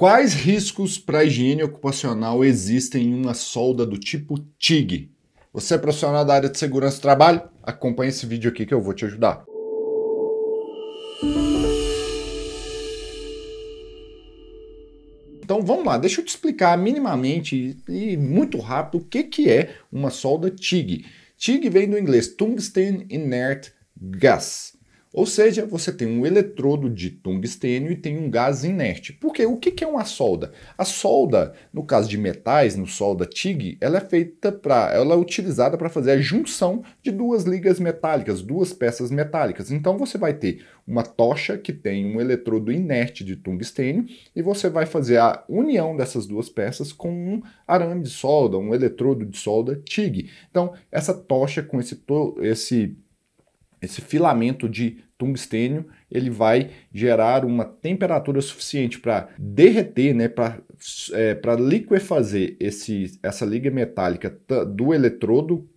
Quais riscos para a higiene ocupacional existem em uma solda do tipo TIG? Você é profissional da área de segurança do trabalho? Acompanhe esse vídeo aqui que eu vou te ajudar. Então vamos lá, deixa eu te explicar minimamente e muito rápido o que, que é uma solda TIG. TIG vem do inglês Tungsten Inert Gas. Ou seja, você tem um eletrodo de tungstênio e tem um gás inerte. Porque o que é uma solda? A solda, no caso de metais, no solda TIG, ela é feita para, ela é utilizada para fazer a junção de duas ligas metálicas, duas peças metálicas. Então você vai ter uma tocha que tem um eletrodo inerte de tungstênio e você vai fazer a união dessas duas peças com um arame de solda, um eletrodo de solda TIG. Então essa tocha com esse, esse esse filamento de tungstênio ele vai gerar uma temperatura suficiente para derreter, né, para é, liquefazer esse, essa liga metálica do eletrodo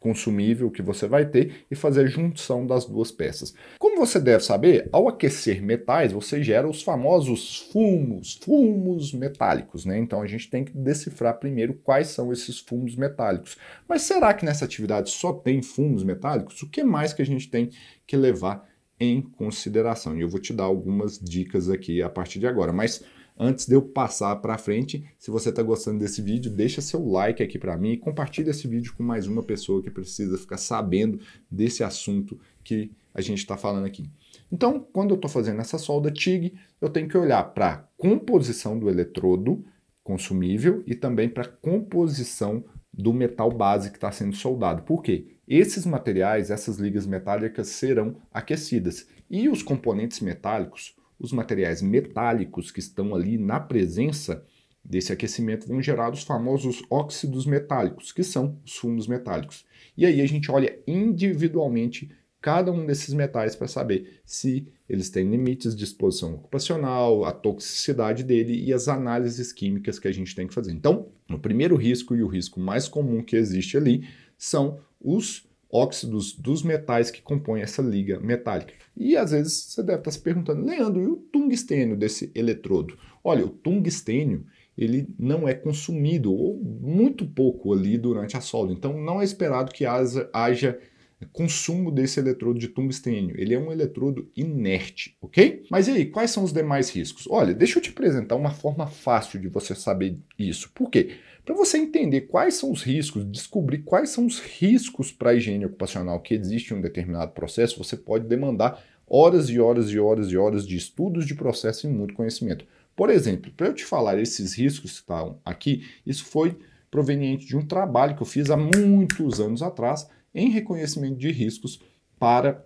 consumível que você vai ter e fazer a junção das duas peças. Como você deve saber, ao aquecer metais, você gera os famosos fumos, fumos metálicos, né? Então a gente tem que decifrar primeiro quais são esses fumos metálicos. Mas será que nessa atividade só tem fumos metálicos? O que mais que a gente tem que levar em consideração? E eu vou te dar algumas dicas aqui a partir de agora, mas Antes de eu passar para frente, se você está gostando desse vídeo, deixa seu like aqui para mim e compartilha esse vídeo com mais uma pessoa que precisa ficar sabendo desse assunto que a gente está falando aqui. Então, quando eu estou fazendo essa solda TIG, eu tenho que olhar para a composição do eletrodo consumível e também para a composição do metal base que está sendo soldado. Por quê? Esses materiais, essas ligas metálicas serão aquecidas e os componentes metálicos, os materiais metálicos que estão ali na presença desse aquecimento vão gerar os famosos óxidos metálicos, que são os fumos metálicos. E aí a gente olha individualmente cada um desses metais para saber se eles têm limites de exposição ocupacional, a toxicidade dele e as análises químicas que a gente tem que fazer. Então, o primeiro risco e o risco mais comum que existe ali são os óxidos dos metais que compõem essa liga metálica. E às vezes você deve estar se perguntando, Leandro, e o tungstênio desse eletrodo? Olha, o tungstênio ele não é consumido ou muito pouco ali durante a solda. Então não é esperado que haja, haja é consumo desse eletrodo de tungstênio. Ele é um eletrodo inerte, ok? Mas e aí, quais são os demais riscos? Olha, deixa eu te apresentar uma forma fácil de você saber isso. Por quê? Para você entender quais são os riscos, descobrir quais são os riscos para a higiene ocupacional que existe em um determinado processo, você pode demandar horas e horas e horas e horas de estudos de processo e muito conhecimento. Por exemplo, para eu te falar esses riscos que estão aqui, isso foi proveniente de um trabalho que eu fiz há muitos anos atrás em reconhecimento de riscos para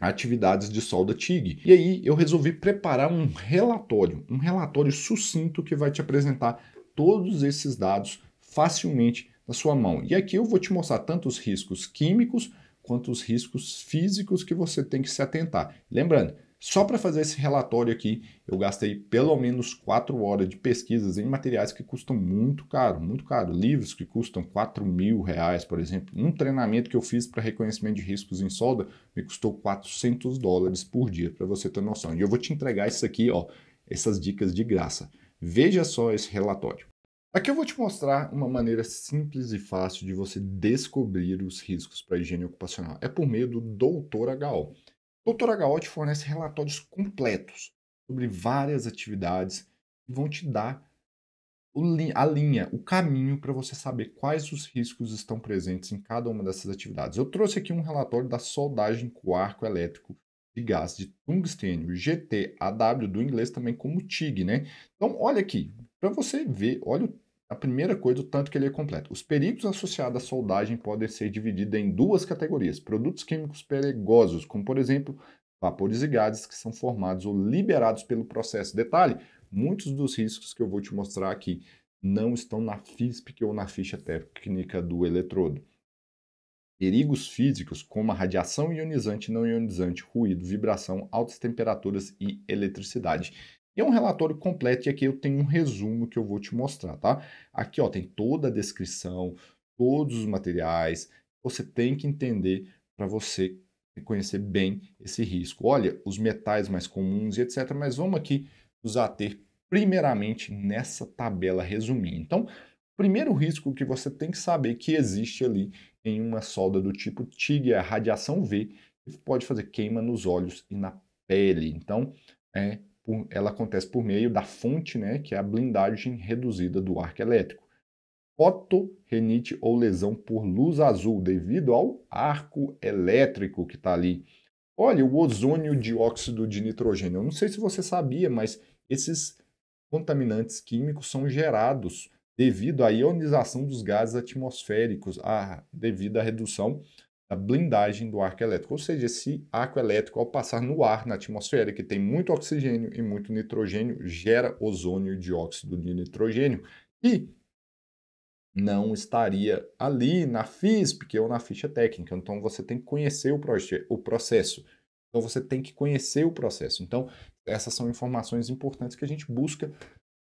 atividades de solda TIG. E aí eu resolvi preparar um relatório, um relatório sucinto que vai te apresentar todos esses dados facilmente na sua mão. E aqui eu vou te mostrar tanto os riscos químicos quanto os riscos físicos que você tem que se atentar. Lembrando, só para fazer esse relatório aqui, eu gastei pelo menos 4 horas de pesquisas em materiais que custam muito caro, muito caro. Livros que custam 4 mil reais, por exemplo. Um treinamento que eu fiz para reconhecimento de riscos em solda me custou 400 dólares por dia, para você ter noção. E eu vou te entregar isso aqui, ó, essas dicas de graça. Veja só esse relatório. Aqui eu vou te mostrar uma maneira simples e fácil de você descobrir os riscos para higiene ocupacional. É por meio do Doutor HO. Doutora Gaotti fornece relatórios completos sobre várias atividades que vão te dar a linha, o caminho para você saber quais os riscos estão presentes em cada uma dessas atividades. Eu trouxe aqui um relatório da soldagem com arco elétrico de gás de tungstênio, GTAW, do inglês também como TIG, né? Então, olha aqui, para você ver, olha o a primeira coisa, o tanto que ele é completo. Os perigos associados à soldagem podem ser divididos em duas categorias: produtos químicos perigosos, como por exemplo vapores e gases que são formados ou liberados pelo processo. Detalhe: muitos dos riscos que eu vou te mostrar aqui não estão na FISPIC ou na ficha técnica do eletrodo. Perigos físicos como a radiação ionizante e não ionizante, ruído, vibração, altas temperaturas e eletricidade é um relatório completo e aqui eu tenho um resumo que eu vou te mostrar, tá? Aqui ó, tem toda a descrição, todos os materiais, você tem que entender para você conhecer bem esse risco. Olha, os metais mais comuns e etc, mas vamos aqui nos ater primeiramente nessa tabela resumir. Então, primeiro risco que você tem que saber que existe ali em uma solda do tipo TIG é a radiação V, que pode fazer queima nos olhos e na pele. Então, é ela acontece por meio da fonte, né, que é a blindagem reduzida do arco elétrico. Fotorrenite ou lesão por luz azul devido ao arco elétrico que está ali. Olha, o ozônio dióxido de nitrogênio. Eu não sei se você sabia, mas esses contaminantes químicos são gerados devido à ionização dos gases atmosféricos, a, devido à redução da blindagem do arco elétrico, ou seja, esse arco elétrico, ao passar no ar, na atmosfera, que tem muito oxigênio e muito nitrogênio, gera ozônio e dióxido de nitrogênio, e não estaria ali na FISP, é ou na ficha técnica. Então você tem que conhecer o, o processo. Então você tem que conhecer o processo. Então, essas são informações importantes que a gente busca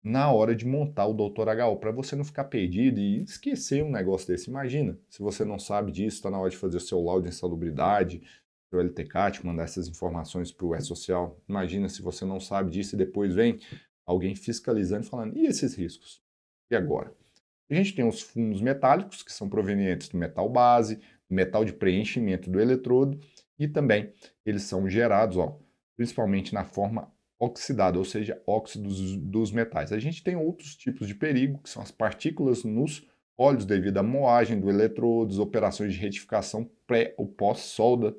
na hora de montar o Doutor HO, para você não ficar perdido e esquecer um negócio desse. Imagina, se você não sabe disso, está na hora de fazer o seu laudo de insalubridade, o LTK, te mandar essas informações para o E-Social. Imagina se você não sabe disso e depois vem alguém fiscalizando e falando, e esses riscos? E agora? A gente tem os fundos metálicos, que são provenientes do metal base, metal de preenchimento do eletrodo, e também eles são gerados, ó, principalmente na forma oxidado, ou seja, óxidos dos metais. A gente tem outros tipos de perigo, que são as partículas nos óleos devido à moagem do eletrodos, operações de retificação pré ou pós-solda.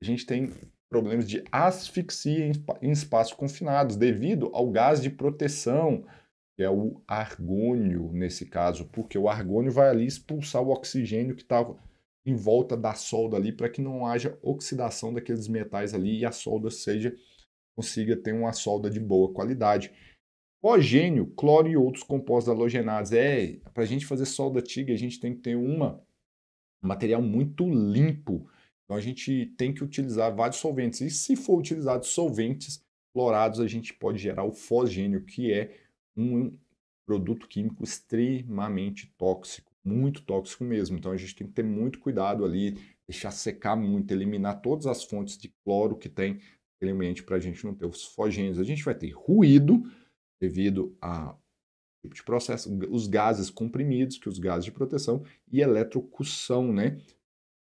A gente tem problemas de asfixia em espaços confinados devido ao gás de proteção, que é o argônio nesse caso, porque o argônio vai ali expulsar o oxigênio que estava tá em volta da solda ali para que não haja oxidação daqueles metais ali e a solda seja consiga ter uma solda de boa qualidade. Hogênio, cloro e outros compostos halogenados. É, para a gente fazer solda TIG, a gente tem que ter uma, um material muito limpo. Então a gente tem que utilizar vários solventes. E se for utilizado solventes clorados, a gente pode gerar o fosgênio, que é um produto químico extremamente tóxico, muito tóxico mesmo. Então a gente tem que ter muito cuidado ali, deixar secar muito, eliminar todas as fontes de cloro que tem aquele ambiente para a gente não ter os fogênios. A gente vai ter ruído devido a tipo de processo, os gases comprimidos, que é os gases de proteção, e eletrocução, né?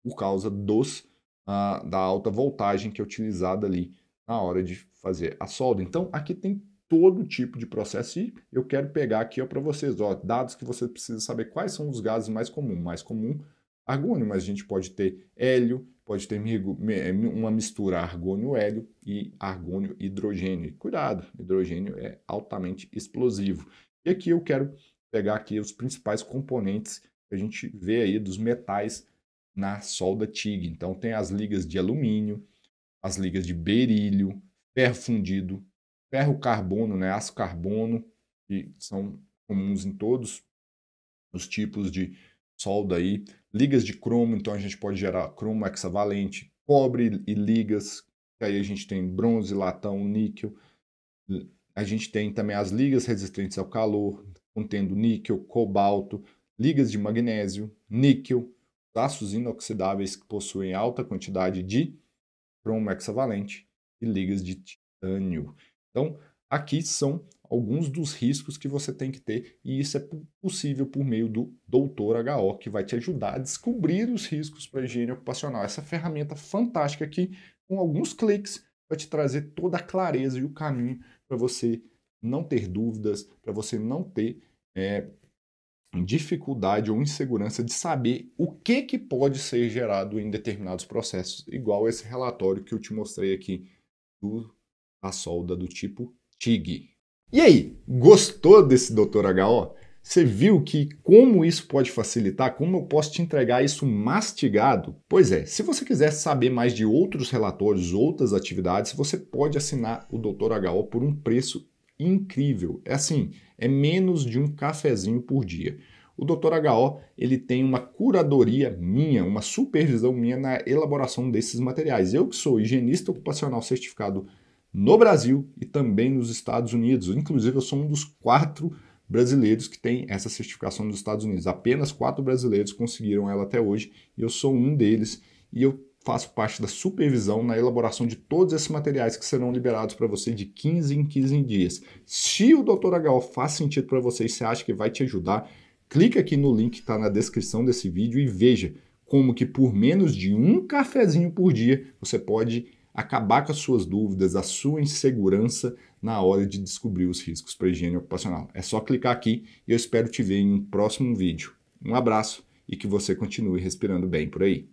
Por causa dos ah, da alta voltagem que é utilizada ali na hora de fazer a solda. Então, aqui tem todo tipo de processo e eu quero pegar aqui para vocês, ó, dados que você precisa saber quais são os gases mais comuns. Mais comum, argônio, mas a gente pode ter hélio, pode ter é, uma mistura argônio-hélio e argônio-hidrogênio. Cuidado, hidrogênio é altamente explosivo. E aqui eu quero pegar aqui os principais componentes que a gente vê aí dos metais na solda TIG. Então tem as ligas de alumínio, as ligas de berílio, ferro fundido, ferro carbono, né, aço carbono, que são comuns em todos os tipos de solda aí, ligas de cromo, então a gente pode gerar cromo hexavalente, cobre e ligas, aí a gente tem bronze, latão, níquel. A gente tem também as ligas resistentes ao calor, contendo níquel, cobalto, ligas de magnésio, níquel, aços inoxidáveis que possuem alta quantidade de cromo hexavalente e ligas de titânio. Então, aqui são alguns dos riscos que você tem que ter, e isso é possível por meio do Doutor HO, que vai te ajudar a descobrir os riscos para a higiene ocupacional. Essa ferramenta fantástica aqui, com alguns cliques, vai te trazer toda a clareza e o caminho para você não ter dúvidas, para você não ter é, dificuldade ou insegurança de saber o que, que pode ser gerado em determinados processos, igual esse relatório que eu te mostrei aqui do, da solda do tipo TIG. E aí, gostou desse Dr. HO? Você viu que como isso pode facilitar? Como eu posso te entregar isso mastigado? Pois é, se você quiser saber mais de outros relatórios, outras atividades, você pode assinar o Dr. HO por um preço incrível. É assim, é menos de um cafezinho por dia. O Dr. HO, ele tem uma curadoria minha, uma supervisão minha na elaboração desses materiais. Eu que sou higienista ocupacional certificado no Brasil e também nos Estados Unidos. Inclusive, eu sou um dos quatro brasileiros que tem essa certificação nos Estados Unidos. Apenas quatro brasileiros conseguiram ela até hoje e eu sou um deles. E eu faço parte da supervisão na elaboração de todos esses materiais que serão liberados para você de 15 em 15 dias. Se o Dr. HO faz sentido para você e você acha que vai te ajudar, clica aqui no link que está na descrição desse vídeo e veja como que por menos de um cafezinho por dia você pode acabar com as suas dúvidas, a sua insegurança na hora de descobrir os riscos para a higiene ocupacional. É só clicar aqui e eu espero te ver em um próximo vídeo. Um abraço e que você continue respirando bem por aí.